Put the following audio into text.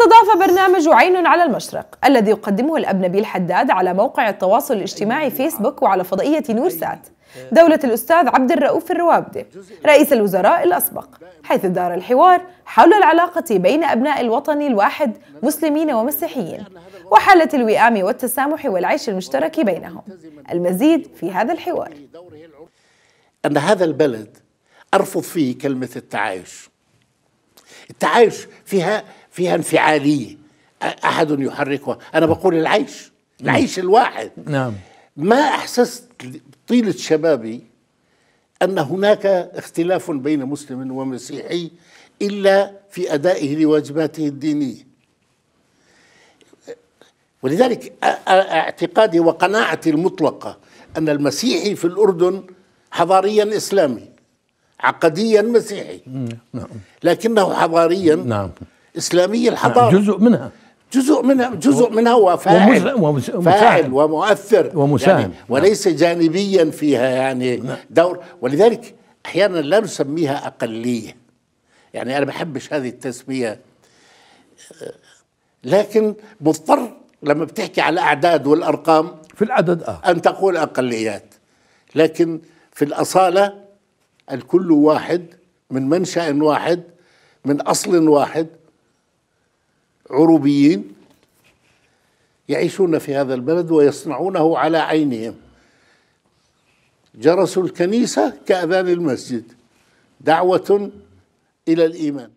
استضاف برنامج عين على المشرق الذي يقدمه الأب نبيل حداد على موقع التواصل الاجتماعي فيسبوك وعلى فضائية نورسات دولة الأستاذ عبد الرؤوف الروابدة رئيس الوزراء الأسبق حيث دار الحوار حول العلاقة بين أبناء الوطن الواحد مسلمين ومسيحيين وحالة الوئام والتسامح والعيش المشترك بينهم المزيد في هذا الحوار أن هذا البلد أرفض فيه كلمة التعايش التعايش فيها فيها انفعاليه احد يحركها انا بقول العيش العيش الواحد نعم ما احسست طيله شبابي ان هناك اختلاف بين مسلم ومسيحي الا في ادائه لواجباته الدينيه ولذلك اعتقادي وقناعتي المطلقه ان المسيحي في الاردن حضاريا اسلامي عقديا مسيحي نعم. لكنه حضاريا نعم إسلامية نعم، الحضارة جزء منها جزء منها جزء منها وفاعل ومس... فاعل ومؤثر ومساهم يعني وليس جانبيا فيها يعني نعم. دور ولذلك احيانا لا نسميها اقليه يعني انا ما بحبش هذه التسميه لكن مضطر لما بتحكي على الاعداد والارقام في العدد اه ان تقول اقليات لكن في الاصاله الكل واحد من منشا واحد من اصل واحد عروبيين يعيشون في هذا البلد ويصنعونه على عينهم جرس الكنيسة كأذان المسجد دعوة إلى الإيمان